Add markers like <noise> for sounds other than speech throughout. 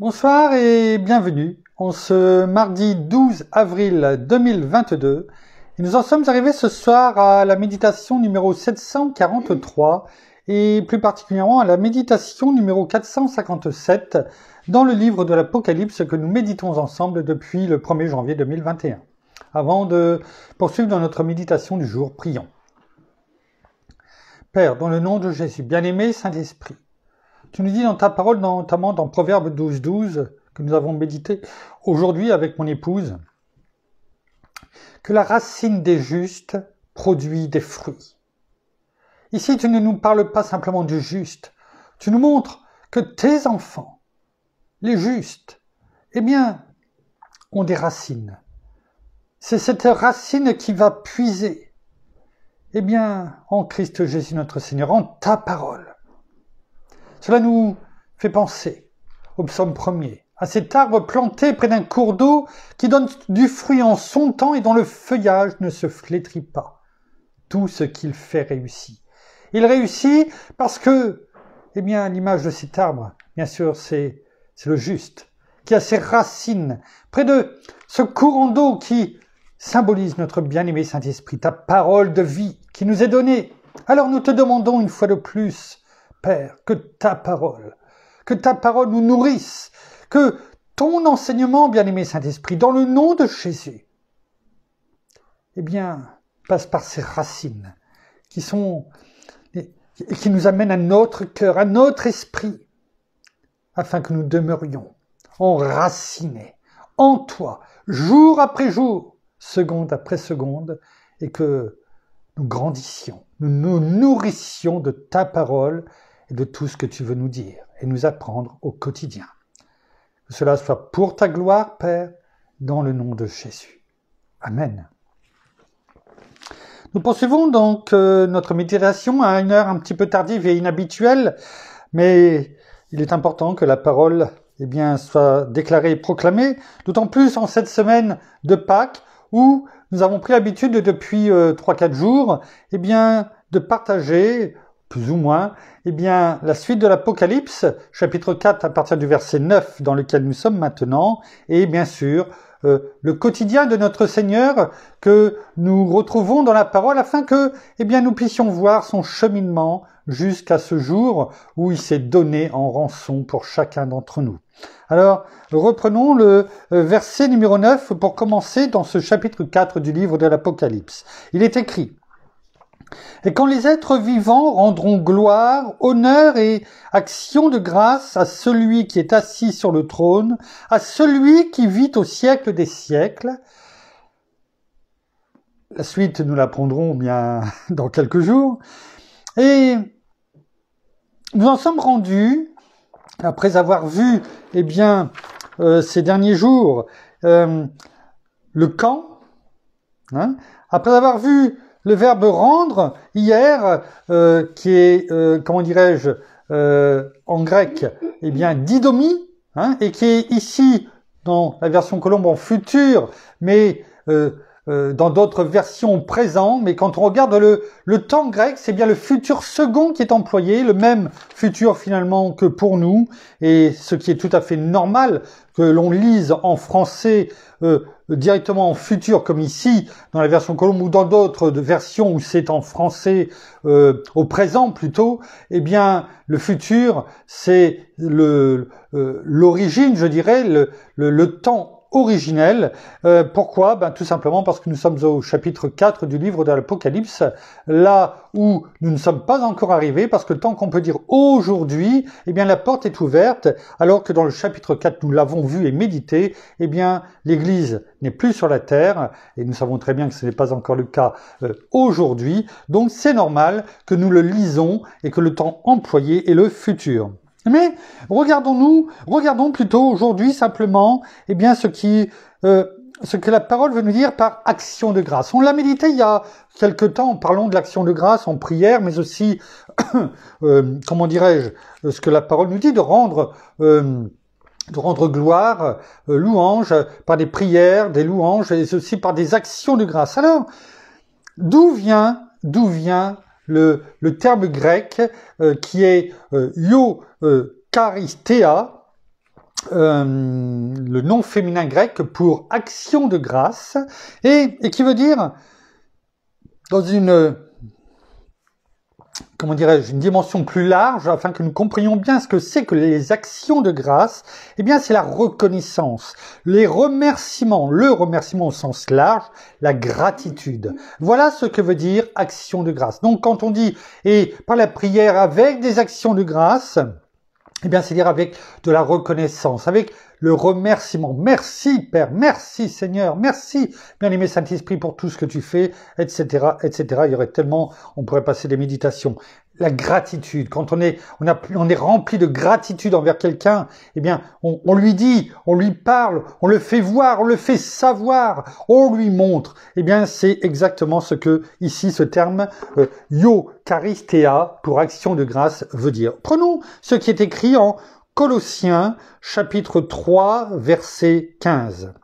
Bonsoir et bienvenue en ce mardi 12 avril 2022. Et nous en sommes arrivés ce soir à la méditation numéro 743 et plus particulièrement à la méditation numéro 457 dans le livre de l'Apocalypse que nous méditons ensemble depuis le 1er janvier 2021. Avant de poursuivre dans notre méditation du jour, prions. Père, dans le nom de Jésus, bien-aimé Saint-Esprit, tu nous dis dans ta parole, notamment dans Proverbe 12, 12, que nous avons médité aujourd'hui avec mon épouse, que la racine des justes produit des fruits. Ici, tu ne nous parles pas simplement du juste, tu nous montres que tes enfants, les justes, eh bien, ont des racines. C'est cette racine qui va puiser, eh bien, en Christ Jésus notre Seigneur, en ta parole. Cela nous fait penser au psaume premier, à cet arbre planté près d'un cours d'eau qui donne du fruit en son temps et dont le feuillage ne se flétrit pas. Tout ce qu'il fait réussit. Il réussit parce que, eh bien, l'image de cet arbre, bien sûr, c'est, c'est le juste, qui a ses racines près de ce courant d'eau qui symbolise notre bien-aimé Saint-Esprit, ta parole de vie qui nous est donnée. Alors nous te demandons une fois de plus Père, que ta parole, que ta parole nous nourrisse, que ton enseignement, bien-aimé Saint-Esprit, dans le nom de Jésus, eh bien, passe par ces racines, qui sont, qui nous amènent à notre cœur, à notre esprit, afin que nous demeurions enracinés en toi, jour après jour, seconde après seconde, et que nous grandissions, nous nous nourrissions de ta parole de tout ce que tu veux nous dire et nous apprendre au quotidien. Que cela soit pour ta gloire, Père, dans le nom de Jésus. Amen. Nous poursuivons donc euh, notre méditation à une heure un petit peu tardive et inhabituelle, mais il est important que la parole eh bien, soit déclarée et proclamée, d'autant plus en cette semaine de Pâques où nous avons pris l'habitude depuis 3-4 euh, jours eh bien, de partager plus ou moins, eh bien, la suite de l'Apocalypse, chapitre 4 à partir du verset 9 dans lequel nous sommes maintenant, et bien sûr, euh, le quotidien de notre Seigneur que nous retrouvons dans la parole afin que, eh bien, nous puissions voir son cheminement jusqu'à ce jour où il s'est donné en rançon pour chacun d'entre nous. Alors, reprenons le euh, verset numéro 9 pour commencer dans ce chapitre 4 du livre de l'Apocalypse. Il est écrit, et quand les êtres vivants rendront gloire, honneur et action de grâce à celui qui est assis sur le trône, à celui qui vit au siècle des siècles, la suite, nous l'apprendrons bien <laughs> dans quelques jours. Et nous en sommes rendus, après avoir vu, eh bien, euh, ces derniers jours, euh, le camp, hein, après avoir vu le verbe rendre, hier, euh, qui est, euh, comment dirais-je, euh, en grec, eh bien, didomi, hein, et qui est ici, dans la version colombe, en futur, mais euh, dans d'autres versions présent, mais quand on regarde le, le temps grec, c'est bien le futur second qui est employé, le même futur finalement que pour nous, et ce qui est tout à fait normal que l'on lise en français euh, directement en futur comme ici dans la version Colombe ou dans d'autres versions où c'est en français euh, au présent plutôt, eh bien le futur c'est le l'origine, je dirais, le, le temps originel. Euh, pourquoi ben, Tout simplement parce que nous sommes au chapitre 4 du livre de l'Apocalypse, là où nous ne sommes pas encore arrivés, parce que tant qu'on peut dire aujourd'hui, eh bien la porte est ouverte, alors que dans le chapitre 4, nous l'avons vu et médité, eh bien l'Église n'est plus sur la terre, et nous savons très bien que ce n'est pas encore le cas euh, aujourd'hui, donc c'est normal que nous le lisons et que le temps employé est le futur. Mais regardons-nous, regardons plutôt aujourd'hui simplement, eh bien, ce qui, euh, ce que la parole veut nous dire par action de grâce. On l'a médité il y a quelque temps en parlant de l'action de grâce en prière, mais aussi, <coughs> euh, comment dirais-je, euh, ce que la parole nous dit de rendre de rendre gloire, louange, par des prières, des louanges, et aussi par des actions de grâce. Alors, d'où vient, d'où vient le, terme grec euh, qui est euh, yo euh, charistea, le nom féminin grec pour action de grâce, et qui veut dire, dans une comment dirais-je, une dimension plus large afin que nous comprenions bien ce que c'est que les actions de grâce, eh bien c'est la reconnaissance, les remerciements, le remerciement au sens large, la gratitude. Voilà ce que veut dire action de grâce. Donc quand on dit et par la prière avec des actions de grâce, eh bien, c'est dire avec de la reconnaissance, avec le remerciement. Merci Père, merci Seigneur, merci bien-aimé Saint-Esprit pour tout ce que tu fais, etc., etc. Il y aurait tellement, on pourrait passer des méditations la gratitude. Quand on est, on, a, on est rempli de gratitude envers quelqu'un, eh bien, on, lui dit, on lui parle, on le fait voir, on le fait savoir, on lui montre. Eh bien, c'est exactement ce que ici ce terme euh, yo charistea pour action de grâce veut dire. Prenons ce qui est écrit en Colossiens chapitre 3 verset 15.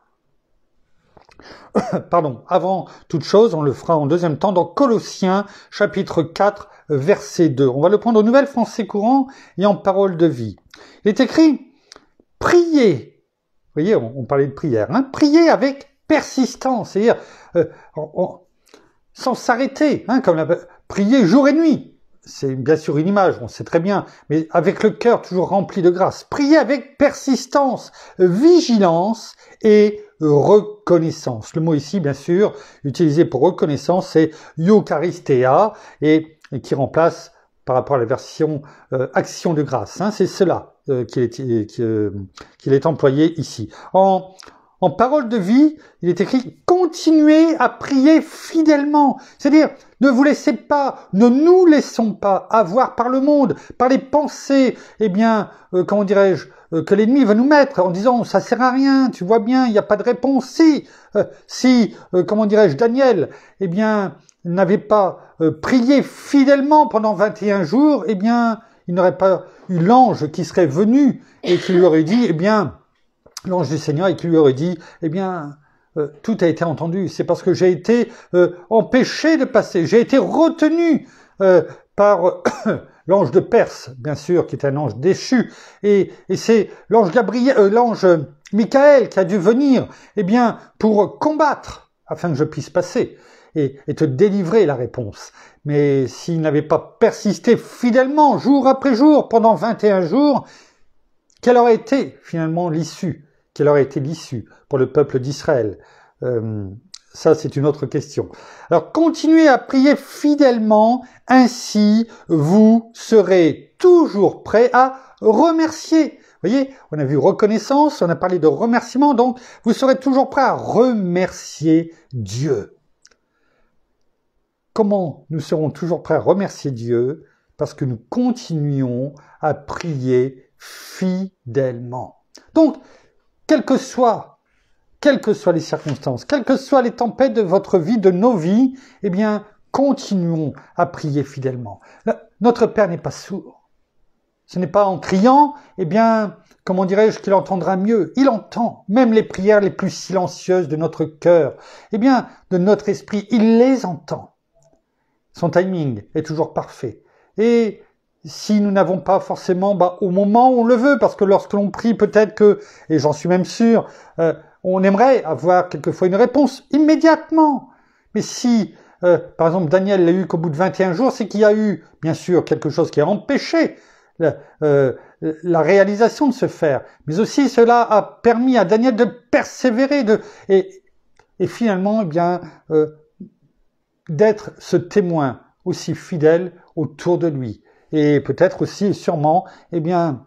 <coughs> pardon, avant toute chose, on le fera en deuxième temps dans Colossiens chapitre 4 verset 2. On va le prendre au Nouvel Français courant et en parole de vie. Il est écrit priez. Vous voyez, on, parlait de prière. prier hein. priez avec persistance, c'est-à-dire euh, sans s'arrêter, hein, comme la, prier jour et nuit c'est bien sûr une image, on sait très bien, mais avec le cœur toujours rempli de grâce. Priez avec persistance, vigilance et reconnaissance. Le mot ici, bien sûr, utilisé pour reconnaissance, c'est Eucharistea et, qui remplace par rapport à la version euh, action de grâce. Hein. c'est cela euh, qu'il est, euh, est employé ici. En parole de vie, il est écrit continuez à prier fidèlement. C'est-à-dire, ne vous laissez pas, ne nous laissons pas avoir par le monde, par les pensées, eh bien, euh, comment dirais-je, euh, que l'ennemi va nous mettre en disant ça sert à rien, tu vois bien, il n'y a pas de réponse. Si, euh, si, comment dirais-je, Daniel, eh bien, n'avait pas prié fidèlement pendant 21 jours, eh bien, il n'aurait pas eu l'ange qui serait venu et qui lui aurait dit, eh bien, l'ange du Seigneur et qui lui aurait dit, eh bien, euh, tout a été entendu. C'est parce que j'ai été euh, empêché de passer, j'ai été retenu euh, par <coughs> l'ange de Perse, bien sûr, qui est un ange déchu, et, c'est l'ange Gabriel, l'ange Michael qui a dû venir, eh bien, pour combattre afin que je puisse passer et, et te délivrer la réponse. Mais s'il n'avait pas persisté fidèlement jour après jour pendant 21 jours, quelle aurait été finalement l'issue quelle aurait été l'issue pour le peuple d'Israël euh, Ça, c'est une autre question. Alors, continuez à prier fidèlement, ainsi vous serez toujours prêt à remercier. Vous voyez, on a vu reconnaissance, on a parlé de remerciement, donc vous serez toujours prêt à remercier Dieu. Comment nous serons toujours prêts à remercier Dieu Parce que nous continuons à prier fidèlement. Donc, quelles que soient, quelles que soient les circonstances, quelles que soient les tempêtes de votre vie, de nos vies, eh bien, continuons à prier fidèlement. notre Père n'est pas sourd. Ce n'est pas en criant, eh bien, comment dirais-je, qu'il entendra mieux. Il entend même les prières les plus silencieuses de notre cœur, eh bien, de notre esprit. Il les entend. Son timing est toujours parfait. Et si nous n'avons pas forcément bah, au moment où on le veut, parce que lorsque l'on prie, peut-être que, et j'en suis même sûr, euh, on aimerait avoir quelquefois une réponse immédiatement. Mais si, euh, par exemple, Daniel l'a eu qu'au bout de 21 jours, c'est qu'il y a eu, bien sûr, quelque chose qui a empêché la, euh, réalisation de se faire. Mais aussi, cela a permis à Daniel de persévérer, de, et, et finalement, eh bien, d'être ce témoin aussi fidèle autour de lui et peut-être aussi sûrement, eh bien,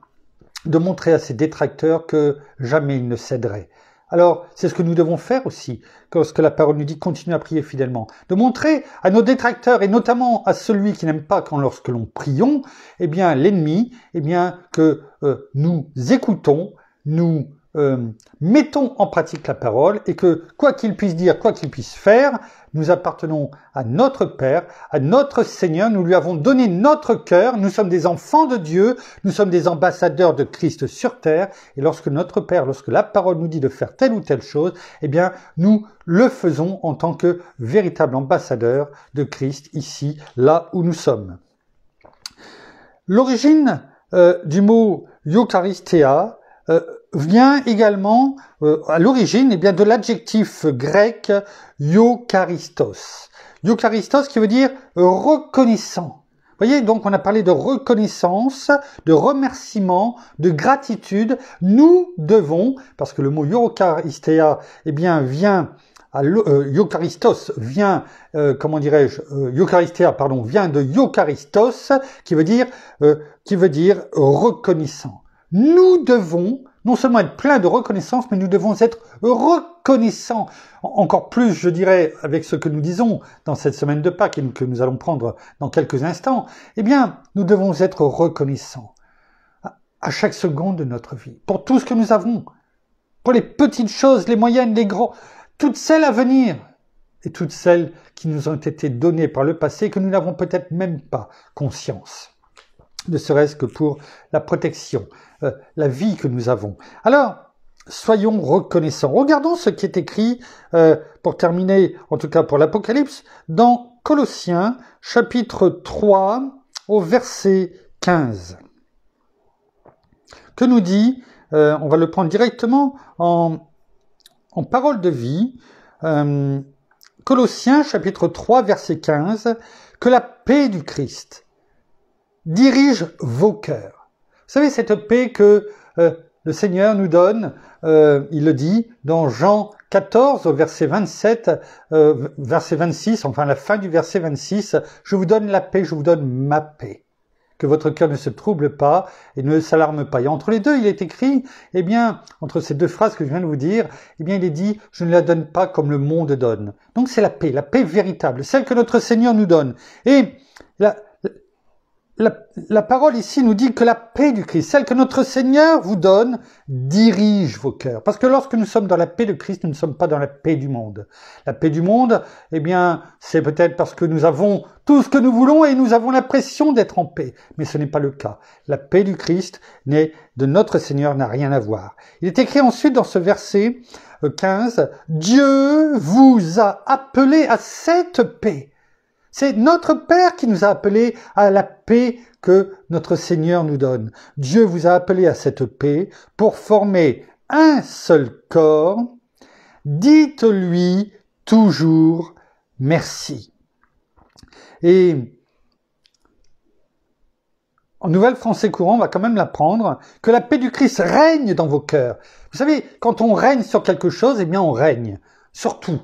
de montrer à ses détracteurs que jamais ils ne céderaient. Alors, c'est ce que nous devons faire aussi, lorsque la parole nous dit continue à prier fidèlement, de montrer à nos détracteurs et notamment à celui qui n'aime pas quand lorsque l'on prions, eh bien l'ennemi, eh bien que euh, nous écoutons, nous euh, mettons en pratique la parole et que quoi qu'il puisse dire, quoi qu'il puisse faire, nous appartenons à notre Père, à notre Seigneur, nous lui avons donné notre cœur, nous sommes des enfants de Dieu, nous sommes des ambassadeurs de Christ sur terre, et lorsque notre Père, lorsque la parole nous dit de faire telle ou telle chose, eh bien, nous le faisons en tant que véritable ambassadeur de Christ ici, là où nous sommes. L'origine euh, du mot Eucharistia euh, vient également euh, à l'origine eh bien de l'adjectif grec eucharistos. Eucharistos qui veut dire reconnaissant. Vous voyez, donc on a parlé de reconnaissance, de remerciement, de gratitude. Nous devons, parce que le mot eucharistia eh bien, vient à euh, vient, euh, comment dirais-je, euh, pardon, vient de eucharistos, qui veut dire, qui veut dire reconnaissant. Nous devons non seulement être plein de reconnaissance, mais nous devons être reconnaissants. Encore plus, je dirais, avec ce que nous disons dans cette semaine de Pâques et que nous allons prendre dans quelques instants, eh bien, nous devons être reconnaissants à chaque seconde de notre vie, pour tout ce que nous avons, pour les petites choses, les moyennes, les grands, toutes celles à venir et toutes celles qui nous ont été données par le passé que nous n'avons peut-être même pas conscience ne serait-ce que pour la protection, euh, la vie que nous avons. Alors, soyons reconnaissants. Regardons ce qui est écrit, euh, pour terminer, en tout cas pour l'Apocalypse, dans Colossiens chapitre 3 au verset 15. Que nous dit, euh, on va le prendre directement en, en parole de vie, Colossiens chapitre 3 verset 15, que la paix du Christ, dirige vos cœurs. Vous savez, cette paix que euh, le Seigneur nous donne, euh, il le dit dans Jean 14, verset 27, euh, verset 26, enfin la fin du verset 26, je vous donne la paix, je vous donne ma paix. Que votre cœur ne se trouble pas et ne s'alarme pas. Et entre les deux, il est écrit, eh bien, entre ces deux phrases que je viens de vous dire, eh bien, il est dit, je ne la donne pas comme le monde donne. Donc c'est la paix, la paix véritable, celle que notre Seigneur nous donne. Et la, la, parole ici nous dit que la paix du Christ, celle que notre Seigneur vous donne, dirige vos cœurs. Parce que lorsque nous sommes dans la paix de Christ, nous ne sommes pas dans la paix du monde. La paix du monde, eh bien, c'est peut-être parce que nous avons tout ce que nous voulons et nous avons l'impression d'être en paix. Mais ce n'est pas le cas. La paix du Christ n'est de notre Seigneur n'a rien à voir. Il est écrit ensuite dans ce verset 15, euh, Dieu vous a appelé à cette paix c'est notre Père qui nous a appelés à la paix que notre Seigneur nous donne. Dieu vous a appelés à cette paix pour former un seul corps. Dites-lui toujours merci. Et en nouvelle français courant, on va quand même l'apprendre, que la paix du Christ règne dans vos cœurs. Vous savez, quand on règne sur quelque chose, eh bien on règne. sur tout.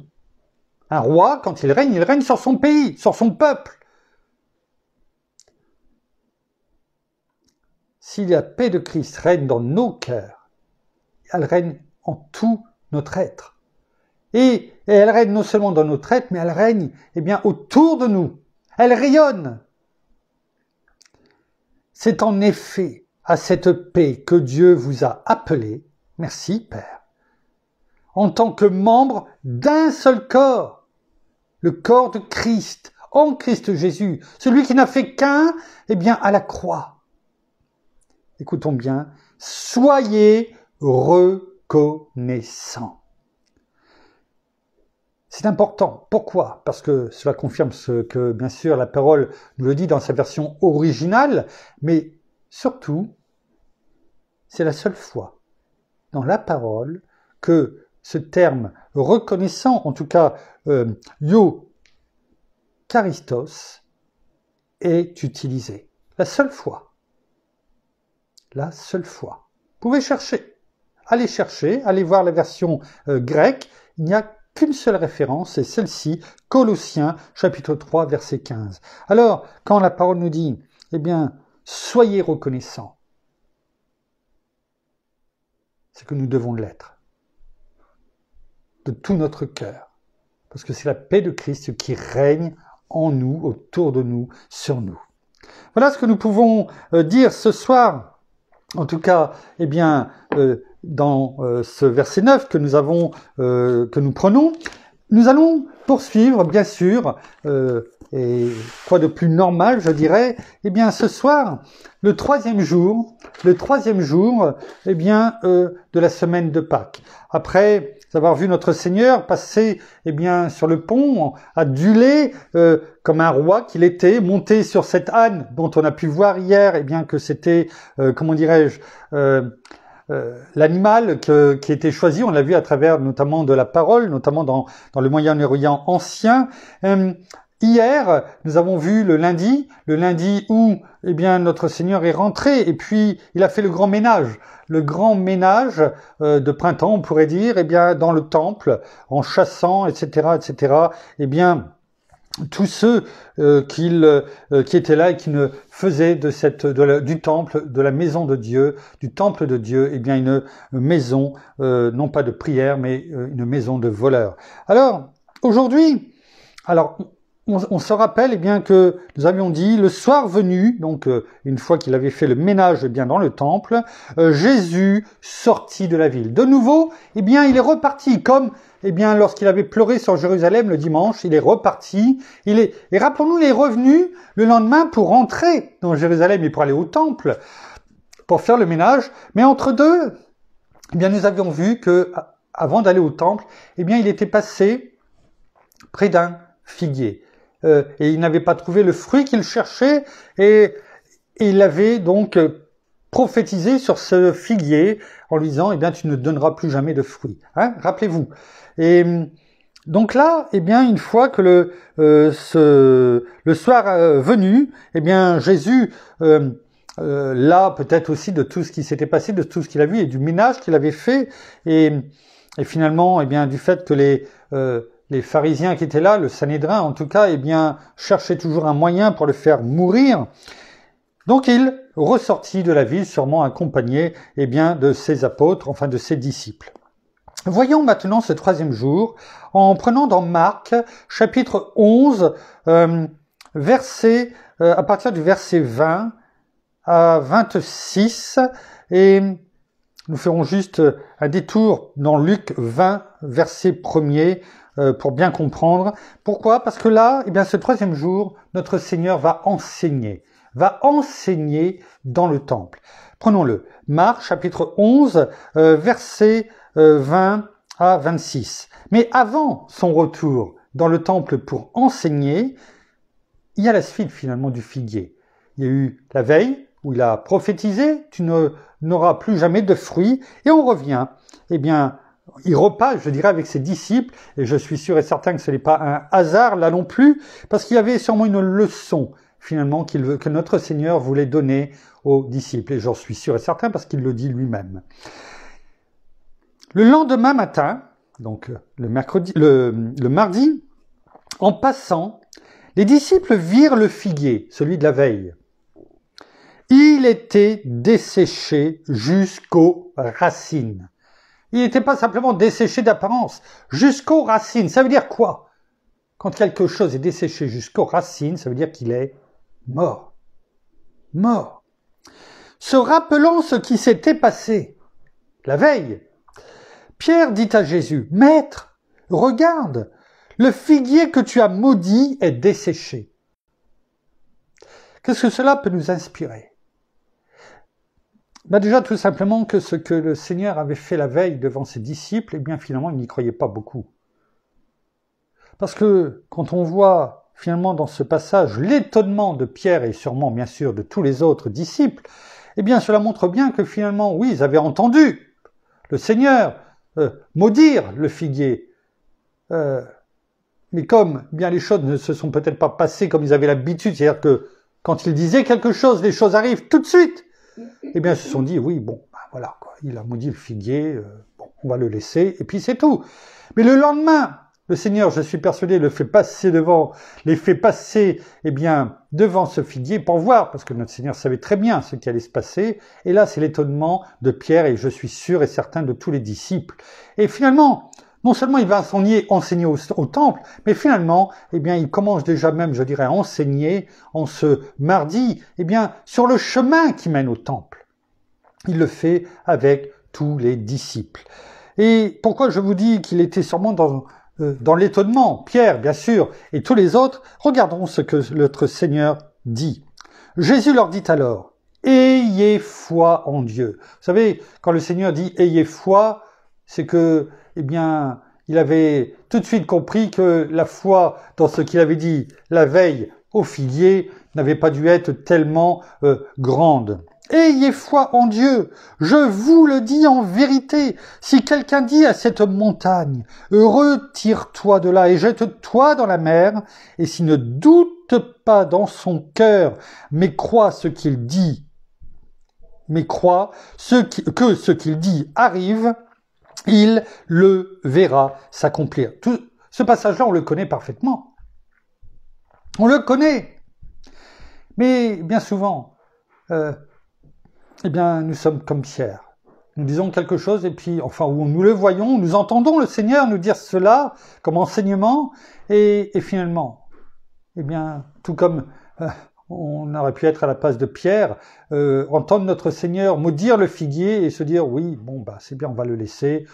Un roi, quand il règne, il règne sur son pays, sur son peuple. Si la paix de Christ règne dans nos cœurs, elle règne en tout notre être. Et, elle règne non seulement dans notre être, mais elle règne eh bien, autour de nous. Elle rayonne. C'est en effet à cette paix que Dieu vous a appelé. Merci Père en tant que membre d'un seul corps, le corps de Christ, en Christ Jésus, celui qui n'a fait qu'un, eh bien, à la croix. Écoutons bien, soyez reconnaissants. C'est important. Pourquoi Parce que cela confirme ce que, bien sûr, la parole nous le dit dans sa version originale, mais surtout, c'est la seule fois dans la parole que ce terme reconnaissant, en tout cas euh, yo charistos, est utilisé. La seule fois. La seule fois. Vous pouvez chercher. Allez chercher, allez voir la version euh, grecque. Il n'y a qu'une seule référence, c'est celle-ci, Colossiens chapitre 3 verset 15. Alors, quand la parole nous dit, eh bien, soyez reconnaissants, c'est que nous devons l'être de tout notre cœur. Parce que c'est la paix de Christ qui règne en nous, autour de nous, sur nous. Voilà ce que nous pouvons euh, dire ce soir. En tout cas, eh bien, euh, dans euh, ce verset 9 que nous avons, que nous prenons, nous allons poursuivre, bien sûr, et quoi de plus normal, je dirais Eh bien, ce soir, le troisième jour, le troisième jour, eh bien, euh, de la semaine de Pâques. Après avoir vu notre Seigneur passer, eh bien, sur le pont, adulé euh, comme un roi qu'il était, monté sur cette âne dont on a pu voir hier, eh bien, que c'était, euh, comment dirais-je euh, euh l'animal qui était choisi, on l'a vu à travers notamment de la parole, notamment dans, dans le Moyen-Orient ancien, Hier, nous avons vu le lundi, le lundi où eh bien notre Seigneur est rentré et puis il a fait le grand ménage, le grand ménage euh, de printemps, on pourrait dire, eh bien dans le temple, en chassant, etc., etc. Eh bien tous ceux euh, euh, qui, étaient là et qui ne faisaient de cette, du temple, de la maison de Dieu, du temple de Dieu, eh bien une maison, non pas de prière, mais une maison de voleurs. Alors, aujourd'hui, alors on, se rappelle eh bien que nous avions dit le soir venu, donc euh, une fois qu'il avait fait le ménage eh bien dans le temple, euh, Jésus sortit de la ville. De nouveau, eh bien il est reparti comme eh bien lorsqu'il avait pleuré sur Jérusalem le dimanche, il est reparti. Il est et rappelons-nous, il est revenu le lendemain pour rentrer dans Jérusalem et pour aller au temple pour faire le ménage. Mais entre deux, eh bien nous avions vu que avant d'aller au temple, bien il était passé près d'un figuier. Euh, et il n'avait pas trouvé le fruit qu'il cherchait, et, il avait donc euh, prophétisé sur ce figuier en lui disant, eh bien, tu ne donneras plus jamais de fruits. Hein Rappelez-vous. Et euh, donc là, eh bien, une fois que le, ce, le soir venu, eh bien, Jésus euh, là peut-être aussi de tout ce qui s'était passé, de tout ce qu'il a vu et du ménage qu'il avait fait et, et, finalement eh bien du fait que les les pharisiens qui étaient là, le Sanhédrin en tout cas, eh bien, cherchaient toujours un moyen pour le faire mourir. Donc il ressortit de la ville, sûrement accompagné eh bien, de ses apôtres, enfin de ses disciples. Voyons maintenant ce troisième jour en prenant dans Marc chapitre 11, euh, verset, euh, à partir du verset 20 à 26, et nous ferons juste un détour dans Luc 20, verset 1er euh, pour bien comprendre. Pourquoi Parce que là, eh bien, ce troisième jour, notre Seigneur va enseigner, va enseigner dans le temple. Prenons-le. Marc chapitre 11, verset euh, versets 20 euh, à 26. Mais avant son retour dans le temple pour enseigner, il y a la suite finalement du figuier. Il y a eu la veille où il a prophétisé, tu n'auras plus jamais de fruits, et on revient, eh bien, il repasse, je dirais, avec ses disciples, et je suis sûr et certain que ce n'est pas un hasard là non plus, parce qu'il y avait sûrement une leçon finalement qu'il veut, que notre Seigneur voulait donner aux disciples, et j'en suis sûr et certain parce qu'il le dit lui-même. Le lendemain matin, donc le, mercredi, le, le mardi, en passant, les disciples virent le figuier, celui de la veille. Il était desséché jusqu'aux racines. Il n'était pas simplement desséché d'apparence, jusqu'aux racines. Ça veut dire quoi Quand quelque chose est desséché jusqu'aux racines, ça veut dire qu'il est mort. Mort. Se rappelant ce qui s'était passé la veille, Pierre dit à Jésus, Maître, regarde, le figuier que tu as maudit est desséché. Qu'est-ce que cela peut nous inspirer bah, déjà, tout simplement que ce que le Seigneur avait fait la veille devant ses disciples, et eh bien finalement, ils n'y croyaient pas beaucoup. Parce que quand on voit finalement dans ce passage l'étonnement de Pierre et sûrement bien sûr de tous les autres disciples, eh bien cela montre bien que finalement, oui, ils avaient entendu le Seigneur euh, maudire le figuier. Euh, mais comme bien les choses ne se sont peut-être pas passées comme ils avaient l'habitude, c'est-à-dire que quand il disait quelque chose, les choses arrivent tout de suite eh bien, ils se sont dit, oui, bon, bah, voilà, quoi, il a maudit le figuier, euh, bon, on va le laisser, et puis c'est tout. Mais le lendemain, le Seigneur, je suis persuadé, le fait passer devant, les fait passer, eh bien, devant ce figuier pour voir, parce que notre Seigneur savait très bien ce qui allait se passer. Et là, c'est l'étonnement de Pierre, et je suis sûr et certain de tous les disciples. Et finalement, non seulement il va enseigner, enseigner au, temple, mais finalement, eh bien, il commence déjà même, je dirais, à enseigner en ce mardi, eh bien, sur le chemin qui mène au temple. Il le fait avec tous les disciples. Et pourquoi je vous dis qu'il était sûrement dans, euh, dans l'étonnement Pierre, bien sûr, et tous les autres, regardons ce que notre Seigneur dit. Jésus leur dit alors, Ayez foi en Dieu. Vous savez, quand le Seigneur dit Ayez foi, c'est que, eh bien, il avait tout de suite compris que la foi dans ce qu'il avait dit la veille au filier n'avait pas dû être tellement euh, grande. Ayez foi en Dieu, je vous le dis en vérité, si quelqu'un dit à cette montagne, retire-toi de là et jette-toi dans la mer, et s'il ne doute pas dans son cœur, mais croit ce qu'il dit, mais croit ce que ce qu'il dit arrive, il le verra s'accomplir. Tout ce passage-là, on le connaît parfaitement. On le connaît. Mais bien souvent, euh, eh bien, nous sommes comme Pierre. Nous disons quelque chose et puis, enfin, où nous le voyons, nous entendons le Seigneur nous dire cela comme enseignement et, et finalement, eh bien, tout comme euh, on aurait pu être à la place de Pierre, euh, entendre notre Seigneur maudire le figuier et se dire oui, bon bah c'est bien, on va le laisser.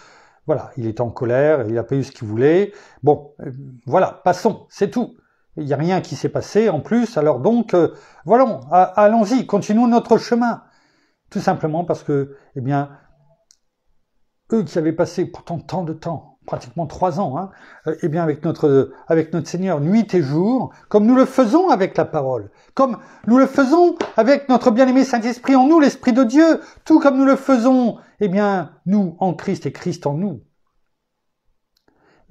Voilà, il est en colère, il n'a pas eu ce qu'il voulait. Bon, euh, voilà, passons, c'est tout. Il n'y a rien qui s'est passé en plus, alors donc euh, voilà, allons-y, continuons notre chemin. Tout simplement parce que, eh bien, eux qui avaient passé pourtant tant de temps pratiquement trois ans, hein, euh, eh bien avec notre, euh, avec notre Seigneur nuit et jour, comme nous le faisons avec la parole, comme nous le faisons avec notre bien-aimé Saint-Esprit en nous, l'Esprit de Dieu, tout comme nous le faisons, eh bien nous en Christ et Christ en nous.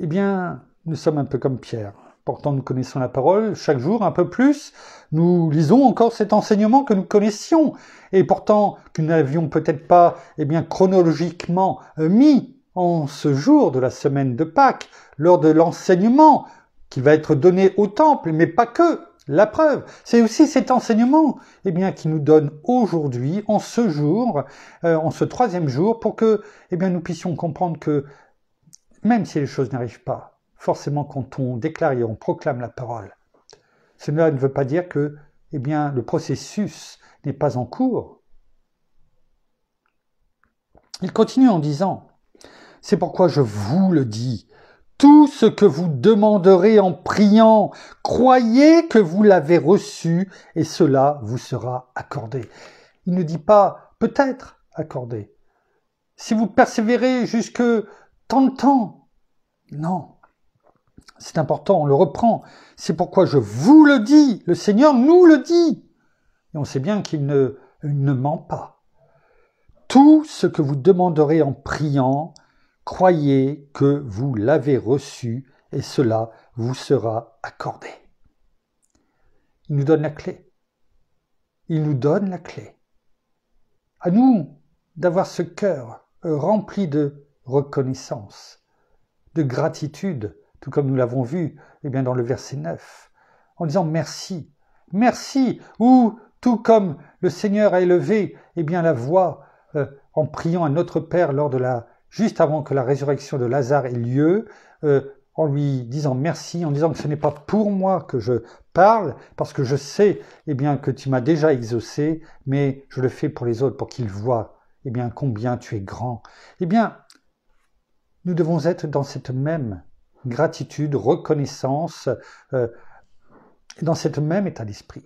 Eh bien, nous sommes un peu comme Pierre. Pourtant, nous connaissons la parole chaque jour un peu plus. Nous lisons encore cet enseignement que nous connaissions et pourtant que nous n'avions peut-être pas, eh bien, chronologiquement euh, mis en ce jour de la semaine de Pâques, lors de l'enseignement qui va être donné au temple, mais pas que. La preuve, c'est aussi cet enseignement, eh bien, qui nous donne aujourd'hui, en ce jour, euh, en ce troisième jour, pour que, eh bien, nous puissions comprendre que même si les choses n'arrivent pas, forcément, quand on déclare et on proclame la parole, cela ne veut pas dire que, eh bien, le processus n'est pas en cours. Il continue en disant c'est pourquoi je vous le dis, tout ce que vous demanderez en priant, croyez que vous l'avez reçu et cela vous sera accordé. Il ne dit pas peut-être accordé. Si vous persévérez jusque tant de temps, non. C'est important, on le reprend. C'est pourquoi je vous le dis, le Seigneur nous le dit. Et on sait bien qu'il ne, ne ment pas. Tout ce que vous demanderez en priant, Croyez que vous l'avez reçu et cela vous sera accordé. Il nous donne la clé. Il nous donne la clé. À nous d'avoir ce cœur rempli de reconnaissance, de gratitude, tout comme nous l'avons vu eh bien, dans le verset 9, en disant merci, merci, ou tout comme le Seigneur a élevé eh bien, la voix euh, en priant à notre Père lors de la juste avant que la résurrection de Lazare ait lieu, euh, en lui disant merci, en disant que ce n'est pas pour moi que je parle, parce que je sais eh bien, que tu m'as déjà exaucé, mais je le fais pour les autres, pour qu'ils voient eh bien, combien tu es grand. Eh bien, nous devons être dans cette même gratitude, reconnaissance, euh, dans cette même état d'esprit.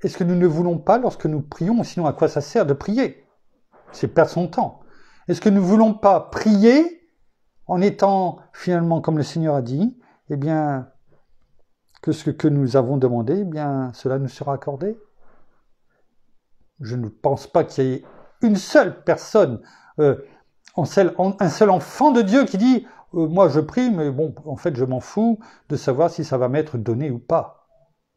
Est-ce que nous ne voulons pas lorsque nous prions, sinon à quoi ça sert de prier c'est perdre son temps. Est-ce que nous ne voulons pas prier en étant finalement, comme le Seigneur a dit, eh bien, que ce que nous avons demandé, eh bien, cela nous sera accordé Je ne pense pas qu'il y ait une seule personne, euh, un seul enfant de Dieu qui dit euh, Moi je prie, mais bon, en fait, je m'en fous de savoir si ça va m'être donné ou pas.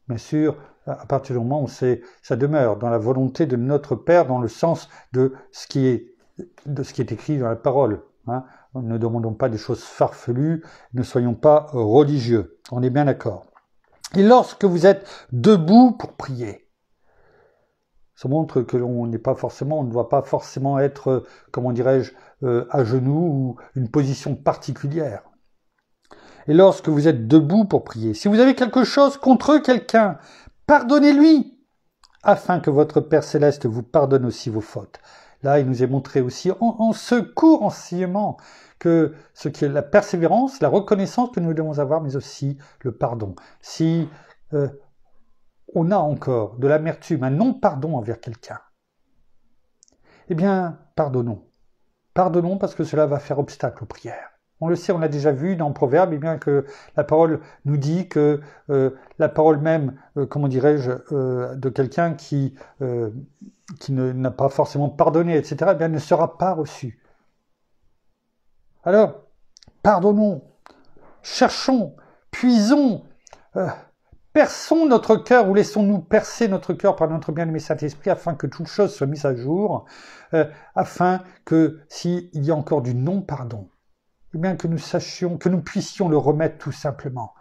Bien sûr, à partir du moment où ça demeure dans la volonté de notre Père, dans le sens de ce qui est, écrit dans la parole. Hein. Ne demandons pas des choses farfelues, ne soyons pas euh, religieux. On est bien d'accord. Et lorsque vous êtes debout pour prier, ça montre que l'on n'est pas forcément, on ne doit pas forcément être, euh, comment dirais-je, euh, à genoux ou une position particulière. Et lorsque vous êtes debout pour prier, si vous avez quelque chose contre quelqu'un, Pardonnez-lui, afin que votre Père céleste vous pardonne aussi vos fautes. Là, il nous est montré aussi en, en ce enseignement que ce qui est la persévérance, la reconnaissance que nous devons avoir, mais aussi le pardon. Si euh, on a encore de l'amertume, un non-pardon envers quelqu'un, eh bien, pardonnons. Pardonnons parce que cela va faire obstacle aux prières. On le sait, on a déjà vu dans le Proverbe, eh bien que la parole nous dit que euh, la parole même, euh, comment dirais-je, euh, de quelqu'un qui, qui n'a pas forcément pardonné, etc., eh bien ne sera pas reçue. Alors, pardonnons, cherchons, puisons, perçons notre cœur ou laissons-nous percer notre cœur par notre bien-aimé Saint-Esprit afin que toute chose soit mise à jour, afin que s'il y a encore du non-pardon, que nous sachions, que nous puissions le remettre tout simplement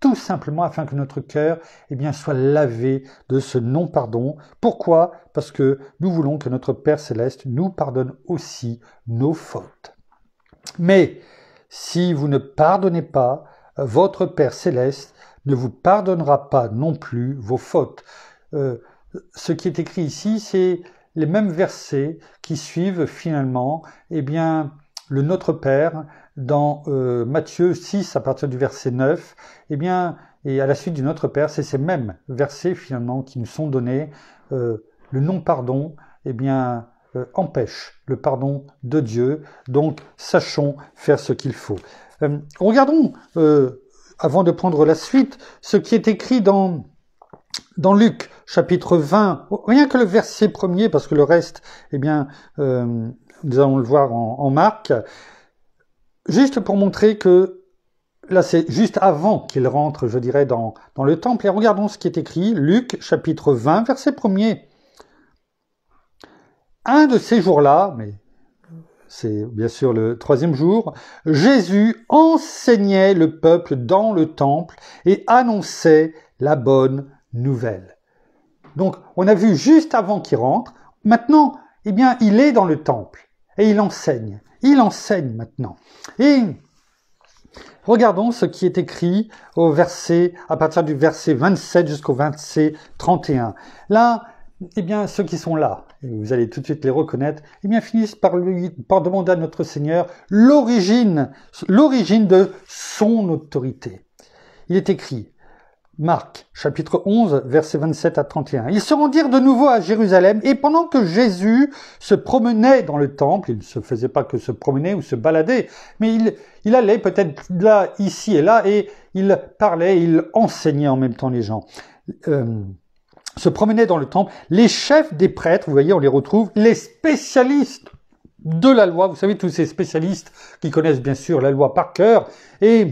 tout simplement afin que notre cœur eh bien, soit lavé de ce non-pardon. Pourquoi Parce que nous voulons que notre Père céleste nous pardonne aussi nos fautes. Mais si vous ne pardonnez pas, votre Père céleste ne vous pardonnera pas non plus vos fautes. Euh, ce qui est écrit ici, c'est les mêmes versets qui suivent finalement eh bien, le Notre Père dans euh, Matthieu 6 à partir du verset 9, eh bien, et à la suite du Notre Père, c'est ces mêmes versets finalement qui nous sont donnés. Euh, le non-pardon, eh bien, euh, empêche le pardon de Dieu. Donc, sachons faire ce qu'il faut. regardons, avant de prendre la suite, ce qui est écrit dans dans Luc chapitre 20, rien que le verset premier, parce que le reste, eh bien, nous allons le voir en, en Juste pour montrer que là, c'est juste avant qu'il rentre, je dirais, dans, dans le temple. Et regardons ce qui est écrit, Luc chapitre 20, verset 1er. Un de ces jours-là, mais c'est bien sûr le troisième jour, Jésus enseignait le peuple dans le temple et annonçait la bonne nouvelle. Donc, on a vu juste avant qu'il rentre. Maintenant, eh bien, il est dans le temple et il enseigne. Il enseigne maintenant. Et regardons ce qui est écrit au verset, à partir du verset 27 jusqu'au verset 31. Là, eh bien, ceux qui sont là, et vous allez tout de suite les reconnaître, eh bien, finissent par, lui, par demander à notre Seigneur l'origine, l'origine de son autorité. Il est écrit, Marc, chapitre 11, versets 27 à 31. Ils se rendirent de nouveau à Jérusalem, et pendant que Jésus se promenait dans le temple, il ne se faisait pas que se promener ou se balader, mais il, il allait peut-être là, ici et là, et il parlait, il enseignait en même temps les gens. Euh, se promenait dans le temple, les chefs des prêtres, vous voyez, on les retrouve, les spécialistes de la loi, vous savez, tous ces spécialistes qui connaissent bien sûr la loi par cœur, et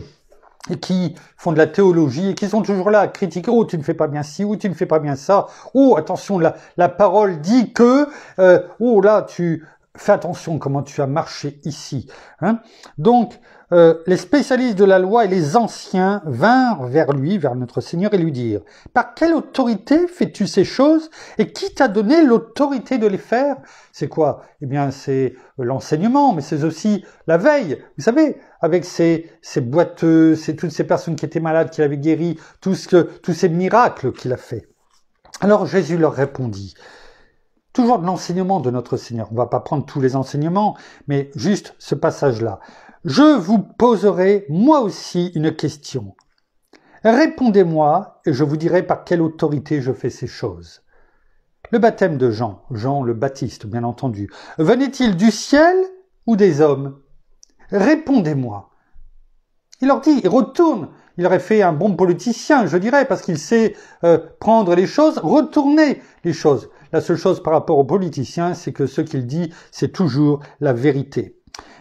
qui font de la théologie et qui sont toujours là à critiquer oh tu ne fais pas bien ci ou tu ne fais pas bien ça oh attention la, la parole dit que euh, oh là tu fais attention comment tu as marché ici hein donc euh, les spécialistes de la loi et les anciens vinrent vers lui, vers notre Seigneur, et lui dirent, Par quelle autorité fais-tu ces choses Et qui t'a donné l'autorité de les faire C'est quoi Eh bien, c'est l'enseignement, mais c'est aussi la veille. Vous savez, avec ces, ces boiteux, ces, toutes ces personnes qui étaient malades, qu'il avait guéries, tout tous ces miracles qu'il a fait. Alors Jésus leur répondit, toujours de l'enseignement de notre Seigneur. On ne va pas prendre tous les enseignements, mais juste ce passage-là je vous poserai moi aussi une question. Répondez-moi et je vous dirai par quelle autorité je fais ces choses. Le baptême de Jean, Jean le Baptiste bien entendu, venait-il du ciel ou des hommes Répondez-moi. Il leur dit, il retourne, il aurait fait un bon politicien, je dirais, parce qu'il sait euh, prendre les choses, retourner les choses. La seule chose par rapport aux politiciens, c'est que ce qu'il dit, c'est toujours la vérité.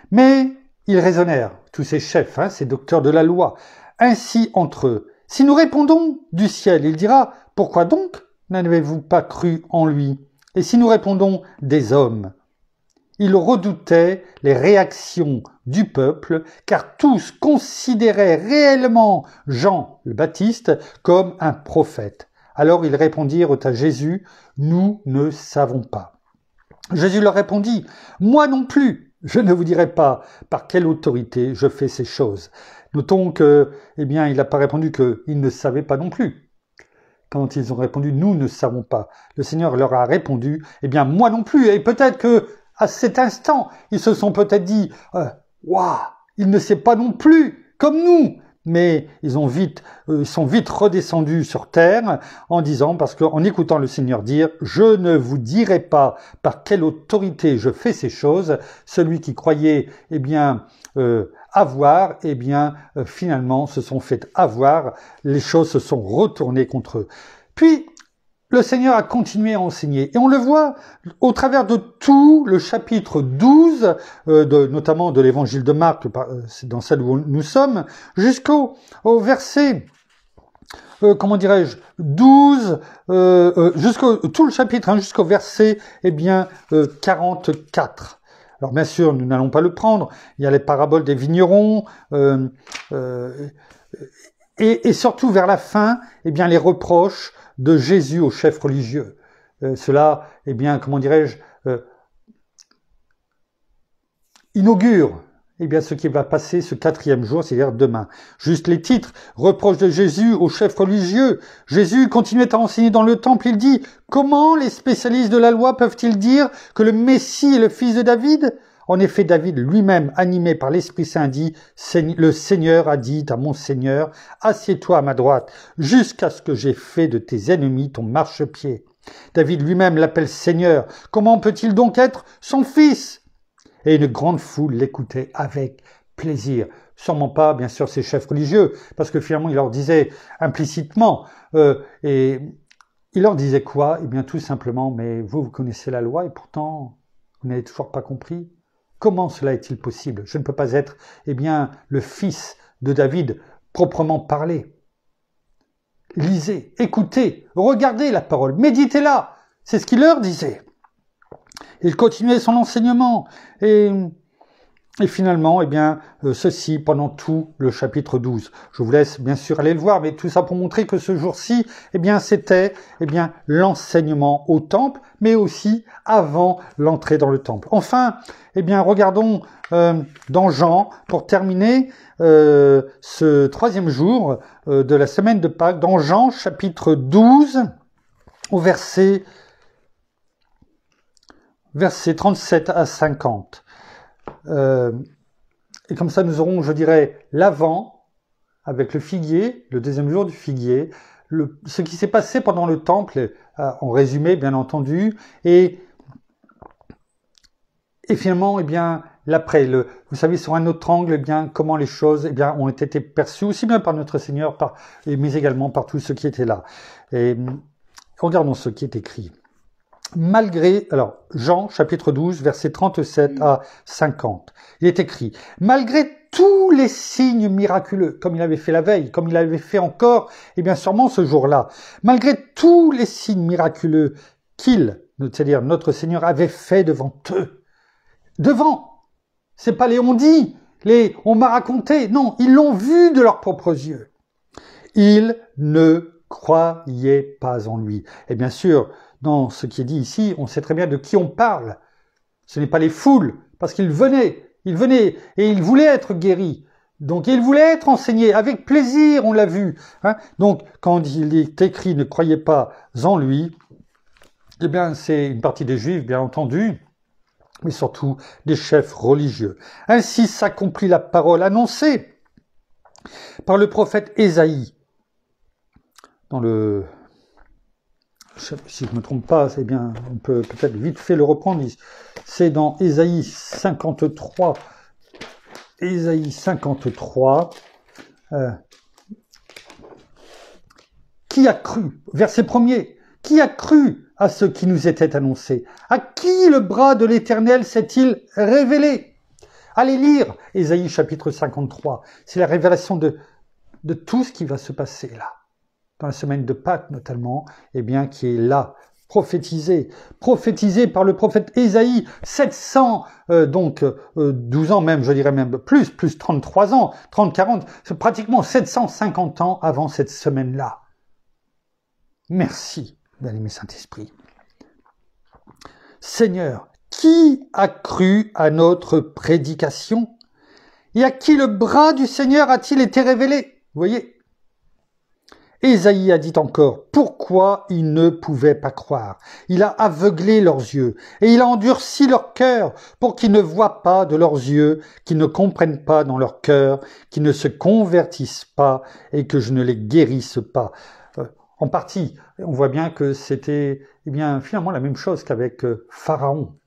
Mais ils raisonnèrent, tous ces chefs, hein, ces docteurs de la loi, ainsi entre eux. Si nous répondons du ciel, il dira, pourquoi donc n'avez-vous pas cru en lui Et si nous répondons des hommes Ils redoutaient les réactions du peuple, car tous considéraient réellement Jean le Baptiste comme un prophète. Alors ils répondirent à Jésus, nous ne savons pas. Jésus leur répondit, moi non plus, je ne vous dirai pas par quelle autorité je fais ces choses. Notons que, eh bien, il n'a pas répondu qu'il ne savait pas non plus. Quand ils ont répondu, nous ne savons pas. Le Seigneur leur a répondu, eh bien, moi non plus. Et peut-être que, à cet instant, ils se sont peut-être dit, waouh, il ne sait pas non plus, comme nous mais euh, ils sont vite redescendus sur terre en disant, parce qu'en écoutant le Seigneur dire, je ne vous dirai pas par quelle autorité je fais ces choses, celui qui croyait, eh bien, euh, avoir, eh bien, euh, finalement, se sont fait avoir, les choses se sont retournées contre eux. Puis, le Seigneur a continué à enseigner. Et on le voit au travers de tout le chapitre 12, euh, notamment de l'évangile de Marc, euh, dans celle où nous sommes, jusqu'au verset, euh, comment dirais-je, 12, jusqu'au tout le chapitre, hein, jusqu'au verset eh bien, 44. Alors bien sûr, nous n'allons pas le prendre. Il y a les paraboles des vignerons. Et, et, surtout vers la fin, eh bien les reproches de Jésus au chef religieux. Euh, cela, eh bien, comment dirais-je, euh, inaugure eh bien, ce qui va passer ce quatrième jour, c'est-à-dire demain. Juste les titres. Reproche de Jésus au chef religieux. Jésus continuait à enseigner dans le temple. Il dit, comment les spécialistes de la loi peuvent-ils dire que le Messie est le fils de David? En effet, David lui-même, animé par l'Esprit Saint, dit, le Seigneur a dit à mon Seigneur, assieds-toi à ma droite, jusqu'à ce que j'ai fait de tes ennemis ton marchepied. David lui-même l'appelle Seigneur. Comment peut-il donc être son fils Et une grande foule l'écoutait avec plaisir. Sûrement pas, bien sûr, ses chefs religieux, parce que finalement, il leur disait implicitement, euh, et il leur disait quoi Eh bien, tout simplement, mais vous, vous connaissez la loi, et pourtant, vous n'avez toujours pas compris. Comment cela est-il possible Je ne peux pas être, eh bien, le fils de David proprement parlé. Lisez, écoutez, regardez la parole, méditez-la. C'est ce qu'il leur disait. Il continuait son enseignement et et finalement, eh bien, euh, ceci pendant tout le chapitre 12. Je vous laisse bien sûr aller le voir, mais tout ça pour montrer que ce jour-ci, eh bien, c'était, eh bien, l'enseignement au temple, mais aussi avant l'entrée dans le temple. Enfin, eh bien, regardons euh, dans Jean pour terminer euh, ce troisième jour de la semaine de Pâques. Dans Jean chapitre 12, au verset, verset 37 à 50. Euh, et comme ça, nous aurons, je dirais, l'avant avec le figuier, le deuxième jour du figuier, ce qui s'est passé pendant le temple, euh, en résumé, bien entendu, et, et finalement, eh bien, l'après. vous savez, sur un autre angle, eh bien, comment les choses eh bien, ont été perçues, aussi bien par notre Seigneur, par, mais également par tous ceux qui étaient là. Et regardons ce qui est écrit malgré, alors Jean chapitre 12 verset 37 à 50, il est écrit, malgré tous les signes miraculeux, comme il avait fait la veille, comme il avait fait encore, et eh bien sûrement ce jour-là, malgré tous les signes miraculeux qu'il, c'est-à-dire notre Seigneur, avait fait devant eux, devant, c'est pas les on dit, les on m'a raconté, non, ils l'ont vu de leurs propres yeux. Ils ne croyaient pas en lui. Et bien sûr, dans ce qui est dit ici, on sait très bien de qui on parle. Ce n'est pas les foules, parce qu'ils venaient, ils venaient, et ils voulaient être guéris. Donc ils voulaient être enseignés, avec plaisir, on l'a vu. Hein Donc quand il est écrit ne croyez pas en lui, eh bien c'est une partie des juifs, bien entendu, mais surtout des chefs religieux. Ainsi s'accomplit la parole annoncée par le prophète Ésaïe dans le si je ne me trompe pas, c'est bien, on peut peut-être vite fait le reprendre. C'est dans Ésaïe 53. Ésaïe 53. Euh, qui a cru Verset premier. Qui a cru à ce qui nous était annoncé À qui le bras de l'Éternel s'est-il révélé Allez lire Ésaïe chapitre 53. C'est la révélation de, de tout ce qui va se passer là dans la semaine de Pâques notamment, eh bien, qui est là, prophétisé, prophétisé par le prophète Ésaïe, 700, euh, donc 12 euh, ans même, je dirais même plus, plus 33 ans, 30, 40, pratiquement 750 ans avant cette semaine-là. Merci d'allumer Saint-Esprit. Seigneur, qui a cru à notre prédication Et à qui le bras du Seigneur a-t-il été révélé Vous voyez, Esaïe a dit encore, pourquoi ils ne pouvaient pas croire Il a aveuglé leurs yeux, et il a endurci leur cœur, pour qu'ils ne voient pas de leurs yeux, qu'ils ne comprennent pas dans leur cœur, qu'ils ne se convertissent pas, et que je ne les guérisse pas. Euh, en partie, on voit bien que c'était eh bien, finalement la même chose qu'avec euh, Pharaon.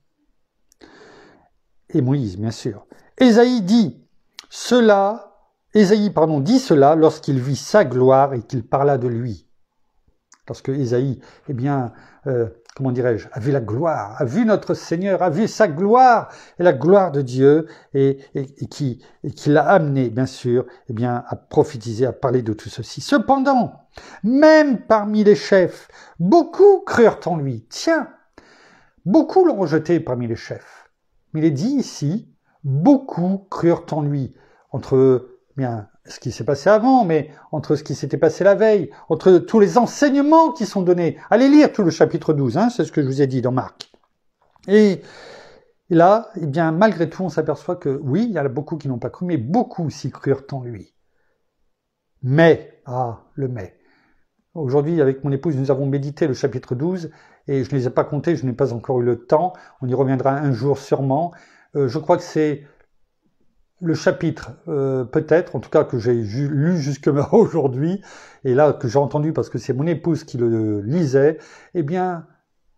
Et Moïse, bien sûr. Esaïe dit, cela Ésaïe pardon, dit cela lorsqu'il vit sa gloire et qu'il parla de lui. Lorsque Ésaïe, eh bien, euh, comment dirais-je, a vu la gloire, a vu notre Seigneur, a vu sa gloire et la gloire de Dieu et, qui, qui l'a amené, bien sûr, eh bien, à prophétiser, à parler de tout ceci. Cependant, même parmi les chefs, beaucoup crurent en lui. Tiens, beaucoup l'ont rejeté parmi les chefs. Mais il est dit ici, beaucoup crurent en lui. Entre ce qui s'est passé avant, mais entre ce qui s'était passé la veille, entre tous les enseignements qui sont donnés. Allez lire tout le chapitre 12, hein, c'est ce que je vous ai dit dans Marc. Et là, eh bien, malgré tout, on s'aperçoit que oui, il y a beaucoup qui n'ont pas cru, mais beaucoup s'y crurent en lui. Mais, ah, le mais. Aujourd'hui, avec mon épouse, nous avons médité le chapitre 12 et je ne les ai pas comptés, je n'ai pas encore eu le temps. On y reviendra un jour sûrement. Euh, je crois que c'est le chapitre, euh, peut-être, en tout cas que j'ai lu jusque <laughs> aujourd'hui, et là que j'ai entendu parce que c'est mon épouse qui le lisait, eh bien,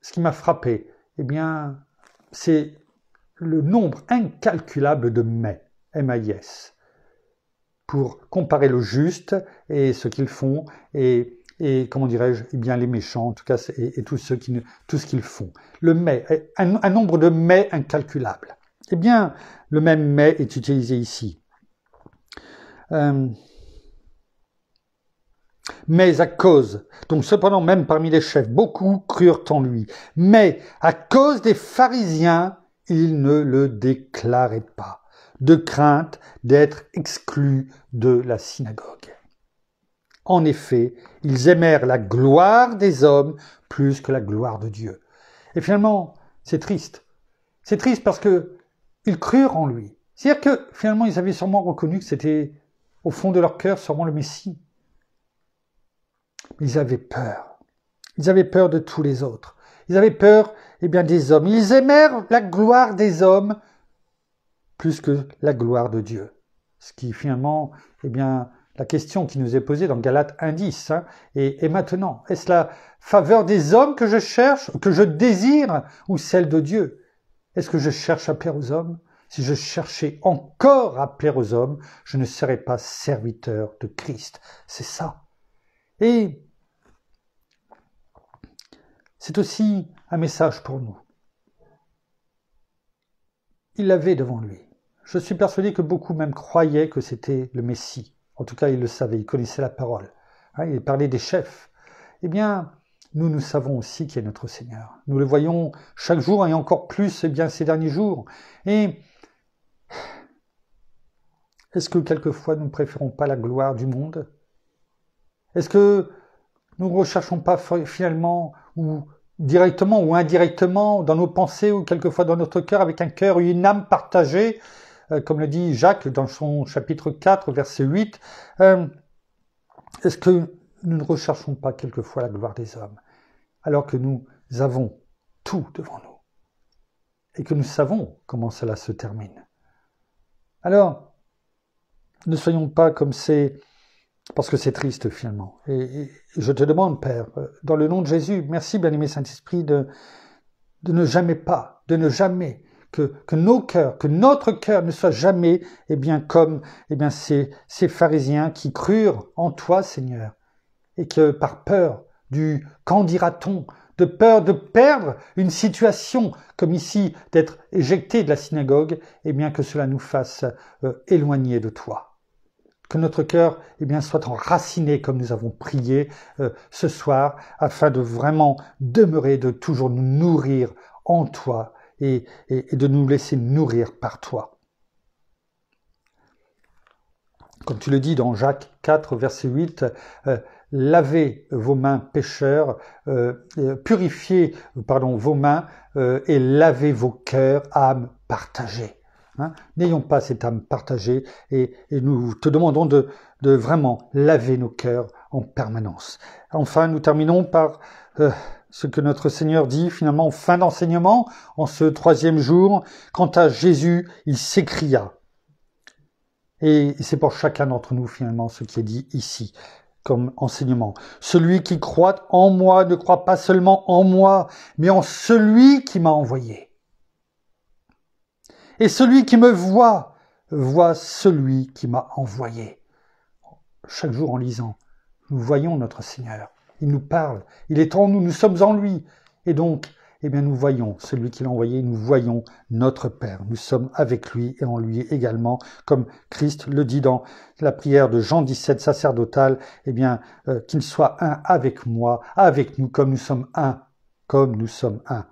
ce qui m'a frappé, eh bien, c'est le nombre incalculable de mais, M-A-I-S, pour comparer le juste et ce qu'ils font, et, comment dirais-je, eh bien, les méchants, en tout cas, et, tous ceux qui tout ce qu'ils font. Le mais, un, un nombre de mais incalculable. Eh bien, le même mais est utilisé ici. Euh, mais à cause. Donc cependant, même parmi les chefs, beaucoup crurent en lui. Mais à cause des pharisiens, ils ne le déclaraient pas, de crainte d'être exclus de la synagogue. En effet, ils aimèrent la gloire des hommes plus que la gloire de Dieu. Et finalement, c'est triste. C'est triste parce que ils crurent en lui. C'est-à-dire que finalement, ils avaient sûrement reconnu que c'était au fond de leur cœur sûrement le Messie. ils avaient peur. Ils avaient peur de tous les autres. Ils avaient peur, eh bien, des hommes. Ils aimèrent la gloire des hommes plus que la gloire de Dieu. Ce qui finalement, eh bien, la question qui nous est posée dans Galates 1.10. Hein, et, maintenant, est-ce la faveur des hommes que je cherche, que je désire, ou celle de Dieu est-ce que je cherche à plaire aux hommes Si je cherchais encore à plaire aux hommes, je ne serais pas serviteur de Christ. C'est ça. Et c'est aussi un message pour nous. Il l'avait devant lui. Je suis persuadé que beaucoup même croyaient que c'était le Messie. En tout cas, il le savait, il connaissait la parole. Hein, il parlait des chefs. Eh bien, nous, nous savons aussi qui est notre Seigneur. Nous le voyons chaque jour et encore plus eh bien, ces derniers jours. Et est-ce que quelquefois nous ne préférons pas la gloire du monde Est-ce que nous ne recherchons pas finalement ou directement ou indirectement dans nos pensées ou quelquefois dans notre cœur avec un cœur ou une âme partagée, euh, comme le dit Jacques dans son chapitre 4, verset 8 euh, Est-ce que nous ne recherchons pas quelquefois la gloire des hommes, alors que nous avons tout devant nous et que nous savons comment cela se termine. Alors, ne soyons pas comme ces... Parce que c'est triste finalement. Et, je te demande, Père, euh, dans le nom de Jésus, merci bien-aimé Saint-Esprit, de, de ne jamais pas, de ne jamais, que, que nos cœurs, que notre cœur ne soit jamais, eh bien, comme eh bien, ces, ces pharisiens qui crurent en toi, Seigneur, et que par peur du qu'en dira-t-on, de peur de perdre une situation comme ici d'être éjecté de la synagogue, et eh bien que cela nous fasse euh, éloigner de toi. Que notre cœur eh bien, soit enraciné comme nous avons prié euh, ce soir, afin de vraiment demeurer, de toujours nous nourrir en toi et, de nous laisser nourrir par toi. Comme tu le dis dans Jacques 4, verset 8, lavez vos mains pécheurs, euh, euh, purifiez pardon, vos mains euh, et lavez vos cœurs, âmes partagées. Hein. N'ayons pas cette âme partagée et, nous te demandons de, vraiment laver nos cœurs en permanence. Enfin, nous terminons par ce que notre Seigneur dit finalement en fin d'enseignement, en ce troisième jour. Quant à Jésus, il s'écria. Et c'est pour chacun d'entre nous finalement ce qui est dit ici comme enseignement. Celui qui croit en moi ne croit pas seulement en moi, mais en celui qui m'a envoyé. Et celui qui me voit, voit celui qui m'a envoyé. Chaque jour en lisant, nous voyons notre Seigneur. Il nous parle. Il est en nous. Nous sommes en lui. Et donc, eh bien nous voyons celui qui l'a envoyé, nous voyons notre Père. Nous sommes avec lui et en lui également, comme Christ le dit dans la prière de Jean 17 sacerdotale, eh bien euh, qu'il soit un avec moi, avec nous, comme nous sommes un, comme nous sommes un.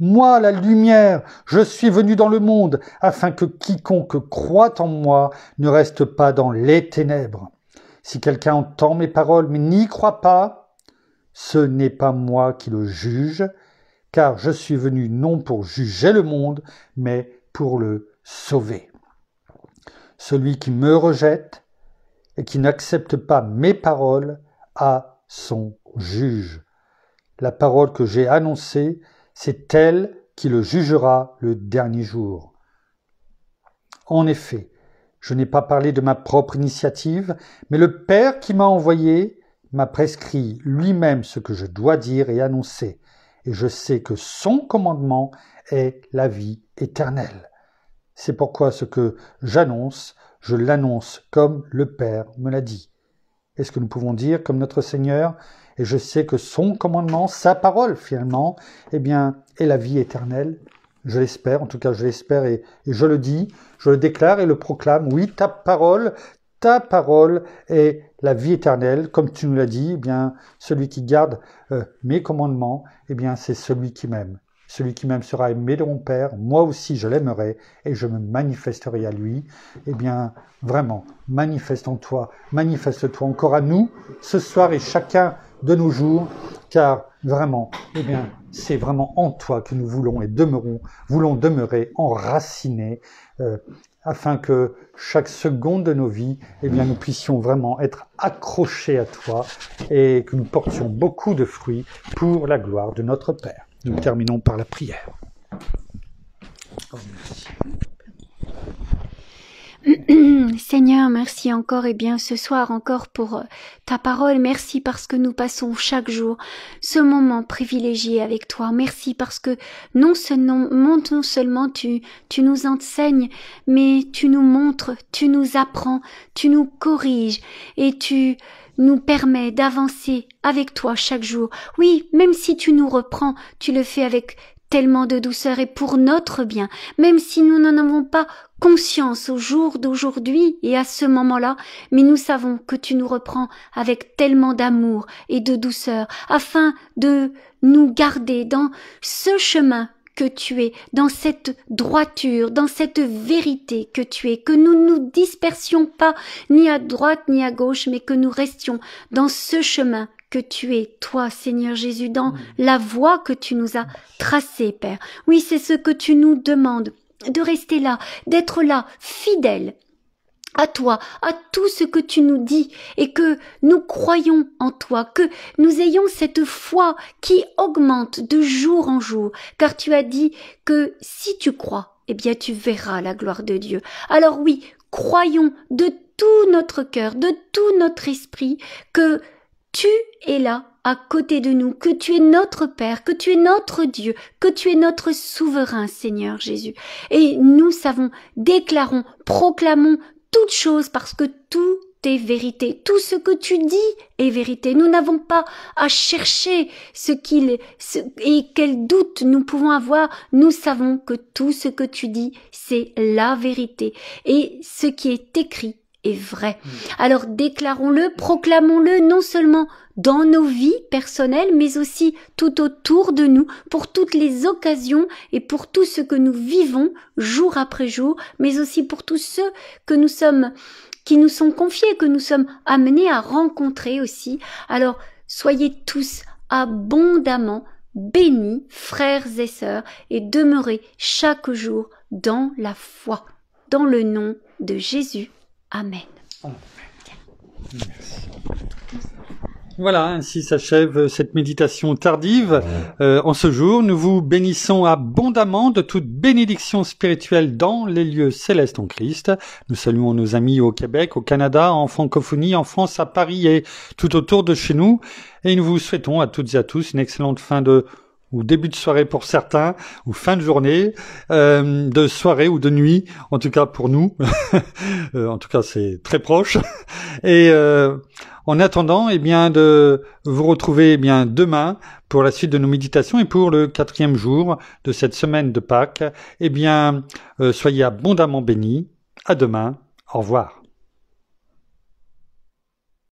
Moi, la lumière, je suis venu dans le monde, afin que quiconque croit en moi ne reste pas dans les ténèbres. Si quelqu'un entend mes paroles mais n'y croit pas, ce n'est pas moi qui le juge, car je suis venu non pour juger le monde, mais pour le sauver. Celui qui me rejette et qui n'accepte pas mes paroles a son juge. La parole que j'ai annoncée, c'est elle qui le jugera le dernier jour. En effet, je n'ai pas parlé de ma propre initiative, mais le Père qui m'a envoyé m'a prescrit lui-même ce que je dois dire et annoncer et je sais que son commandement est la vie éternelle. C'est pourquoi ce que j'annonce, je l'annonce comme le Père me l'a dit. Est-ce que nous pouvons dire comme notre Seigneur, et je sais que son commandement, sa parole finalement, eh bien, est la vie éternelle je l'espère, en tout cas je l'espère et, je le dis, je le déclare et le proclame. Oui, ta parole, ta parole est la vie éternelle, comme tu nous l'as dit, eh bien, celui qui garde euh, mes commandements, eh bien, c'est celui qui m'aime. Celui qui m'aime sera aimé de mon Père, moi aussi je l'aimerai et je me manifesterai à lui. Eh bien, vraiment, en toi manifeste-toi encore à nous ce soir et chacun de nos jours, car vraiment, eh bien, c'est vraiment en toi que nous voulons et demeurons, voulons demeurer enracinés, euh, afin que chaque seconde de nos vies, eh bien, nous puissions vraiment être accrochés à toi et que nous portions beaucoup de fruits pour la gloire de notre Père. Nous terminons par la prière. <clears throat> Seigneur, merci encore et bien ce soir encore pour euh, ta parole. Merci parce que nous passons chaque jour ce moment privilégié avec toi. Merci parce que non seulement, tu, nous enseignes, mais tu nous montres, tu nous apprends, tu nous corriges et tu, nous permets d'avancer avec toi chaque jour. Oui, même si tu nous reprends, tu le fais avec tellement de douceur et pour notre bien, même si nous n'en avons pas conscience au jour d'aujourd'hui et à ce moment-là, mais nous savons que tu nous reprends avec tellement d'amour et de douceur afin de nous garder dans ce chemin que tu es, dans cette droiture, dans cette vérité que tu es, que nous ne nous dispersions pas ni à droite ni à gauche, mais que nous restions dans ce chemin que tu es, toi, Seigneur Jésus, dans mm. la voie que tu nous as tracée, Père. Oui, c'est ce que tu nous demandes de rester là, d'être là, fidèle à toi, à tout ce que tu nous dis, et que nous croyons en toi, que nous ayons cette foi qui augmente de jour en jour, car tu as dit que si tu crois, eh bien tu verras la gloire de Dieu. Alors oui, croyons de tout notre cœur, de tout notre esprit, que tu es là, à côté de nous, que tu es notre Père, que tu es notre Dieu, que tu es notre souverain Seigneur Jésus. Et nous savons, déclarons, proclamons toutes choses parce que tout est vérité. Tout ce que tu dis est vérité. Nous n'avons pas à chercher ce qu'il et quel doute nous pouvons avoir. Nous savons que tout ce que tu dis, c'est la vérité. Et ce qui est écrit est vrai. Mm. Alors déclarons-le, proclamons-le non seulement dans nos vies personnelles, mais aussi tout autour de nous, pour toutes les occasions et pour tout ce que nous vivons jour après jour, mais aussi pour tous ceux que nous sommes, qui nous sont confiés, que nous sommes amenés à rencontrer aussi. Alors soyez tous abondamment bénis, frères et sœurs, et demeurez chaque jour dans la foi, dans le nom de Jésus. Amen. Voilà, ainsi s'achève cette méditation tardive. Euh, en ce jour, nous vous bénissons abondamment de toute bénédiction spirituelle dans les lieux célestes en Christ. Nous saluons nos amis au Québec, au Canada, en francophonie, en France, à Paris et tout autour de chez nous. Et nous vous souhaitons à toutes et à tous une excellente fin de ou début de soirée pour certains, ou fin de journée, euh, de soirée ou de nuit, en tout cas pour nous. <laughs> Euh, en tout cas, c'est très proche. <laughs> Et euh, en attendant, eh bien, de vous retrouver eh bien demain pour la suite de nos méditations et pour le quatrième jour de cette semaine de Pâques. Eh bien, soyez abondamment bénis. À demain. Au revoir.